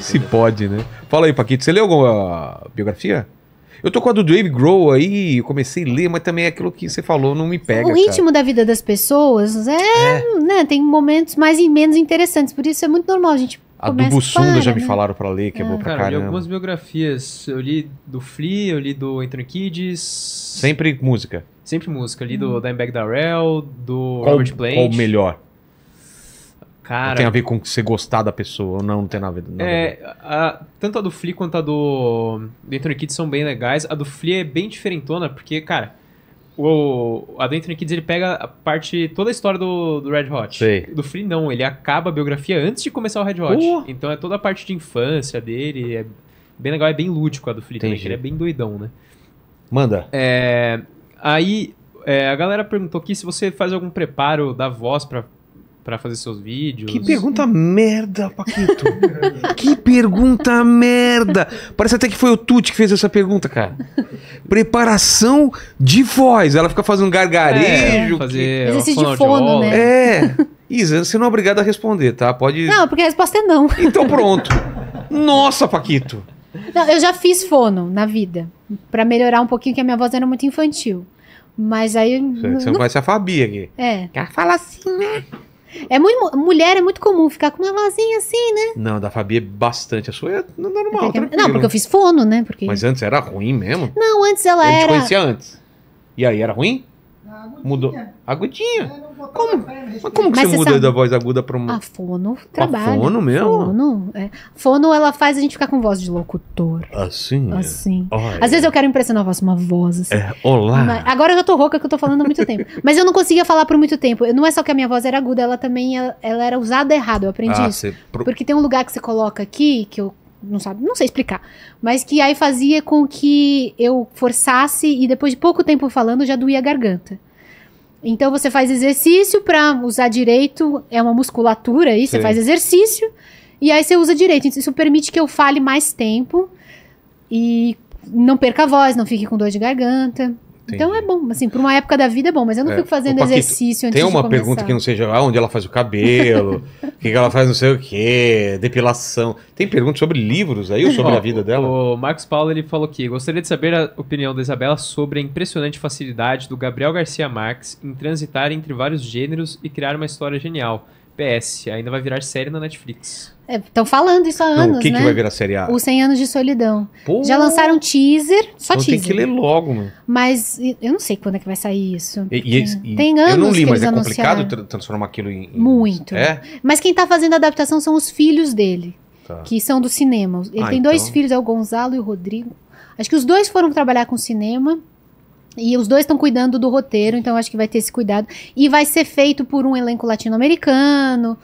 Se pode, né? Fala aí, Paquito, você leu alguma ah, biografia? Eu tô com a do Dave Grohl aí, eu comecei a ler, mas também é aquilo que você falou, não me pega. O ritmo cara. da vida das pessoas é, é, né, tem momentos mais e menos interessantes, por isso é muito normal a gente a do Bussunda já me né? falaram para ler, que é, é boa pra cara, caramba. Eu li algumas biografias. Eu li do Flea, eu li do Anthony Kids. Sempre música. Sempre música. Eu li hum. do Dimebag Darrell, do qual, Robert Plant. Ou melhor? Cara, não tem a ver com você gostar da pessoa, ou não, não tem nada a ver. Nada é, a, tanto a do Flea quanto a do dentro Anthony Kids são bem legais. A do Flea é bem diferentona, porque, cara, o, a do Anthony Kids ele pega a parte, toda a história do, do Red Hot. Sei. Do Flea não, ele acaba a biografia antes de começar o Red Hot. Uh! Então é toda a parte de infância dele, é bem legal, é bem lúdico a do Flea Entendi. também, ele é bem doidão, né? Manda. É, aí, é, a galera perguntou aqui se você faz algum preparo da voz pra para fazer seus vídeos. Que pergunta merda, Paquito. que pergunta merda. Parece até que foi o Tuti que fez essa pergunta, cara. Preparação de voz. Ela fica fazendo gargarejo. É, fazer que... Exercício de fono, né? É. Isa, você não é obrigado a responder, tá? Pode. Não, porque a resposta é não. Então pronto. Nossa, Paquito. Não, eu já fiz fono na vida. para melhorar um pouquinho, que a minha voz era muito infantil. Mas aí. Você não, conhece a Fabi aqui. É. Quer fala assim, né? É muito, mulher é muito comum ficar com uma vozinha assim, né? Não, da Fabi é bastante. A sua é normal. Que... É- Não, porque eu fiz fono, né? Porque... Mas antes era ruim mesmo? Não, antes ela era. A gente conhecia antes. E aí, era ruim? Agudinha. Mudou. Agudinha? É, como? Mas como que Mas você, mudou muda sabe? da voz aguda para uma. A fono trabalha. A fono mesmo? Fono, é. fono, ela faz a gente ficar com voz de locutor. Assim? Assim. Olha. Às vezes eu quero impressionar a voz, uma voz assim. É, olá. Mas agora eu já tô rouca que eu tô falando há muito tempo. Mas eu não conseguia falar por muito tempo. Não é só que a minha voz era aguda, ela também ela, ela era usada errado. Eu aprendi ah, isso. Pro... Porque tem um lugar que você coloca aqui, que eu não sabe, não sei explicar, mas que aí fazia com que eu forçasse e depois de pouco tempo falando já doía a garganta. Então você faz exercício para usar direito, é uma musculatura aí, Sim. você faz exercício e aí você usa direito. Então, isso permite que eu fale mais tempo e não perca a voz, não fique com dor de garganta. Então é bom, assim, para uma época da vida é bom, mas eu não é. fico fazendo exercício antes Tem uma pergunta que não seja ah, onde ela faz o cabelo, que, que ela faz não sei o que, depilação. Tem perguntas sobre livros aí ou sobre a vida dela? O Marcos Paulo ele falou que gostaria de saber a opinião da Isabela sobre a impressionante facilidade do Gabriel Garcia Marques em transitar entre vários gêneros e criar uma história genial. PS Ainda vai virar série na Netflix. Estão é, falando isso há anos, O que, né? que vai virar série A? O 100 Anos de Solidão. Pô, Já lançaram teaser, só então teaser. tem que ler logo, mano. Mas eu não sei quando é que vai sair isso. E, e eles, tem anos Eu não li, mas é complicado transformar aquilo em... Muito. É? Mas quem está fazendo a adaptação são os filhos dele, tá. que são do cinema. Ele ah, tem então. dois filhos, é o Gonzalo e o Rodrigo. Acho que os dois foram trabalhar com cinema. E os dois estão cuidando do roteiro, então acho que vai ter esse cuidado. E vai ser feito por um elenco latino-americano,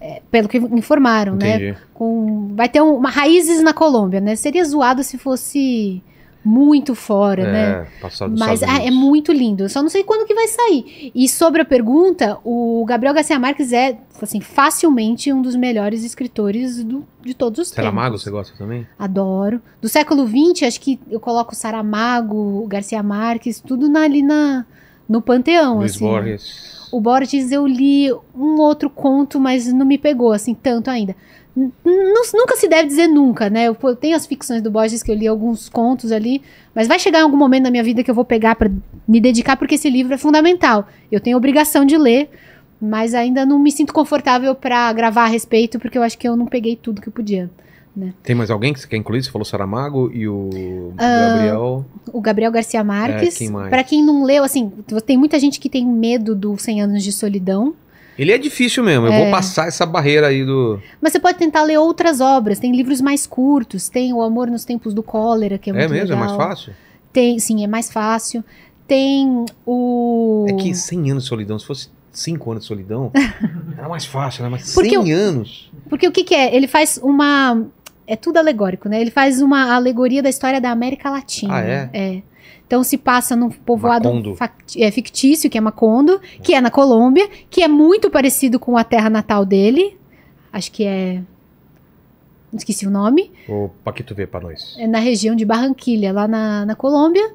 é, pelo que informaram, né? Entendi. né? Com, vai ter um, uma raízes na Colômbia, né? Seria zoado se fosse muito fora, né? é, né? Mas é, é muito lindo. Eu só não sei quando que vai sair. E sobre a pergunta, o Gabriel Garcia Marques é, assim, facilmente um dos melhores escritores do, de todos os Saramago, tempos. Saramago, você gosta também? Adoro. Do século XX, acho que eu coloco Saramago, Garcia Marques, tudo na, ali na, no panteão. Luiz assim, Borges. O Borges eu li um outro conto, mas não me pegou, assim, tanto ainda nunca se deve dizer nunca, né? Eu, tenho as ficções do Borges que eu li alguns contos ali, mas vai chegar algum momento da minha vida que eu vou pegar para me dedicar porque esse livro é fundamental. Eu tenho obrigação de ler, mas ainda não me sinto confortável para gravar a respeito porque eu acho que eu não peguei tudo que eu podia. Né? Tem mais alguém que você quer incluir? Você falou Saramago e o uh, Gabriel. O Gabriel Garcia é, Marques. É, para quem não leu, assim, tem muita gente que tem medo do 100 anos de solidão. Ele é difícil mesmo, eu vou é. passar essa barreira aí do. Mas você pode tentar ler outras obras, tem livros mais curtos, tem O Amor nos Tempos do Cólera, que é, é muito mesmo? legal. É mesmo? É mais fácil? Tem, sim, é mais fácil. Tem o. É que 100 anos de solidão, se fosse 5 anos de solidão, era mais fácil, né? Mas porque 100 o... anos. Porque o que, que é? Ele faz uma. É tudo alegórico, né? Ele faz uma alegoria da história da América Latina. Ah, é? É. Então se passa num povoado é, fictício, que é Macondo, que é na Colômbia, que é muito parecido com a terra natal dele. Acho que é. Esqueci o nome. O Paquito vê para nós. É na região de Barranquilha, lá na, na Colômbia.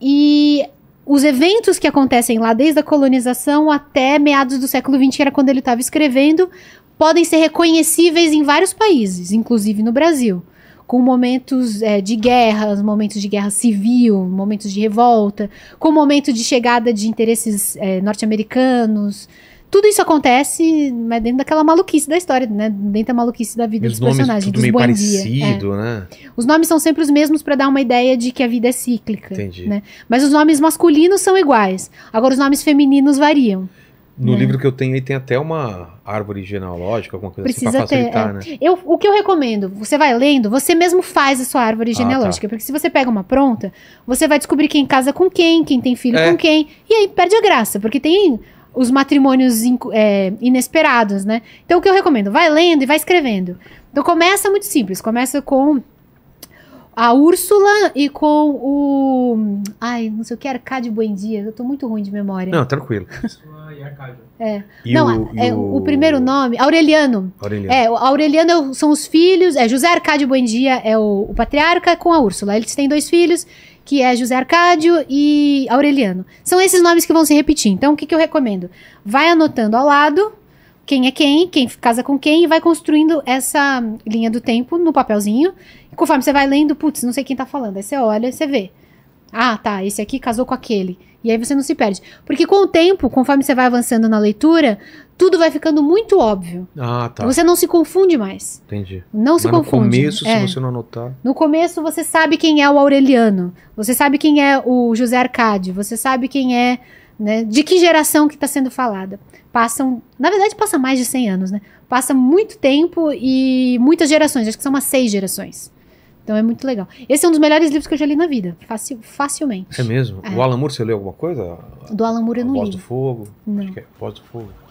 E os eventos que acontecem lá, desde a colonização até meados do século XX, que era quando ele estava escrevendo, podem ser reconhecíveis em vários países, inclusive no Brasil com momentos é, de guerras, momentos de guerra civil, momentos de revolta, com momentos de chegada de interesses é, norte-americanos. Tudo isso acontece, mas né, dentro daquela maluquice da história, né? Dentro da maluquice da vida e dos nomes, personagens. Tudo dos meio parecido, é. né? Os nomes são sempre os mesmos para dar uma ideia de que a vida é cíclica. Entendi. Né? Mas os nomes masculinos são iguais. Agora os nomes femininos variam. No né. livro que eu tenho aí tem até uma árvore genealógica, alguma coisa Precisa assim, pra facilitar, ter, é. né? Eu, o que eu recomendo, você vai lendo, você mesmo faz a sua árvore genealógica. Ah, tá. Porque se você pega uma pronta, você vai descobrir quem casa com quem, quem tem filho é. com quem. E aí perde a graça, porque tem os matrimônios in, é, inesperados, né? Então o que eu recomendo, vai lendo e vai escrevendo. Então começa muito simples, começa com a Úrsula e com o... Ai, não sei o que, Arcade Buendia. Eu tô muito ruim de memória. Não, tranquilo. e Arcádio. É. E não, o, é, o... o... primeiro nome, Aureliano. Aureliano. É, Aureliano é são os filhos, é José Arcádio Buendia é o, o patriarca com a Úrsula. Eles têm dois filhos, que é José Arcádio e Aureliano. São esses nomes que vão se repetir. Então, o que, que eu recomendo? Vai anotando ao lado quem é quem, quem casa com quem, e vai construindo essa linha do tempo no papelzinho. E conforme você vai lendo, putz, não sei quem tá falando. Aí você olha, você vê. Ah, tá, esse aqui casou com aquele. E aí você não se perde. Porque com o tempo, conforme você vai avançando na leitura, tudo vai ficando muito óbvio. Ah, tá. Você não se confunde mais. Entendi. Não se Mas confunde. No começo, é. se você não anotar. No começo, você sabe quem é o Aureliano. Você sabe quem é o José Arcade. Você sabe quem é. Né, de que geração que está sendo falada. Passam. Na verdade, passa mais de 100 anos, né? Passa muito tempo e muitas gerações. Acho que são umas seis gerações. Então é muito legal. Esse é um dos melhores livros que eu já li na vida, facil, facilmente. É mesmo? É. O Alan Moore, você leu alguma coisa? Do Alan Moore eu não li. Voz do Fogo? Não. Acho que é Voz do Fogo.